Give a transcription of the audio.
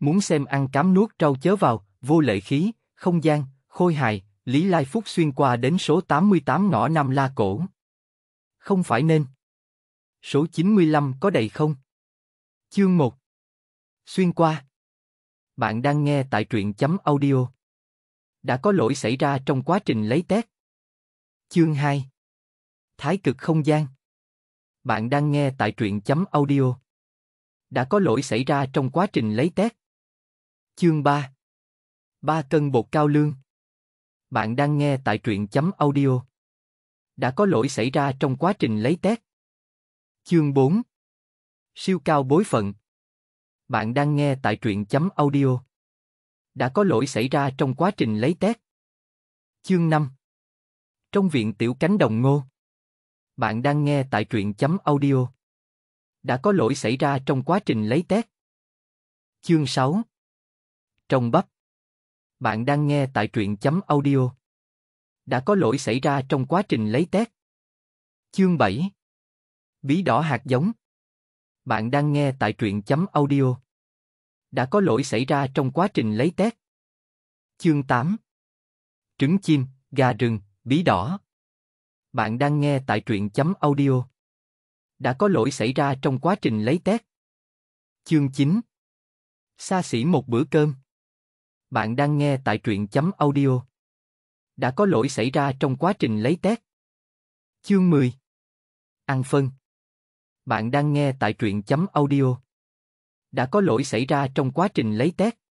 Muốn xem ăn cám nuốt trâu chớ vào, vô lệ khí, không gian, khôi hài, Lý Lai Phúc xuyên qua đến số 88 ngõ Nam La Cổ. Không phải nên. Số 95 có đầy không? Chương 1 Xuyên qua Bạn đang nghe tại truyện chấm audio. Đã có lỗi xảy ra trong quá trình lấy tét Chương 2 Thái cực không gian Bạn đang nghe tại truyện chấm audio. Đã có lỗi xảy ra trong quá trình lấy tét Chương 3 3 cân bột cao lương Bạn đang nghe tại truyện chấm audio. Đã có lỗi xảy ra trong quá trình lấy test. Chương 4 Siêu cao bối phận Bạn đang nghe tại truyện chấm audio. Đã có lỗi xảy ra trong quá trình lấy test. Chương 5 Trong viện tiểu cánh đồng ngô Bạn đang nghe tại truyện chấm audio. Đã có lỗi xảy ra trong quá trình lấy test. Chương 6 trồng bắp. Bạn đang nghe tại truyện chấm audio. Đã có lỗi xảy ra trong quá trình lấy test. Chương 7 Bí đỏ hạt giống Bạn đang nghe tại truyện chấm audio. Đã có lỗi xảy ra trong quá trình lấy test. Chương 8 Trứng chim, gà rừng, bí đỏ Bạn đang nghe tại truyện chấm audio. Đã có lỗi xảy ra trong quá trình lấy test. Chương 9 Xa xỉ một bữa cơm bạn đang nghe tại truyện chấm audio. Đã có lỗi xảy ra trong quá trình lấy test. Chương 10 Ăn phân Bạn đang nghe tại truyện chấm audio. Đã có lỗi xảy ra trong quá trình lấy test.